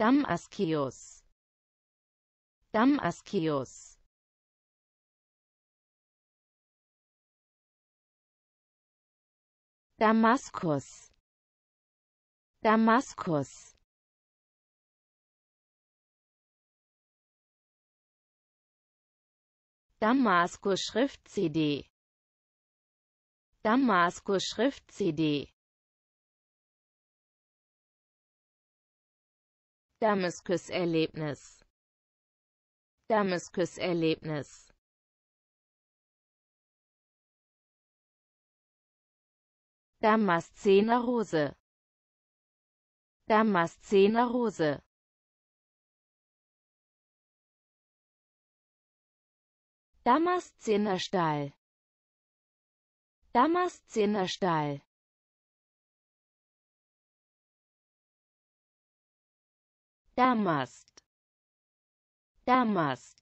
Damaskios Damaskios Damaskus Damaskus Damaskus Schrift CD Damaskus Schrift CD Damaskus-Erlebnis Damaskus-Erlebnis Damaszener Rose Damaszener Rose Damaszener Stahl Damaszener Stahl Damast. Damast.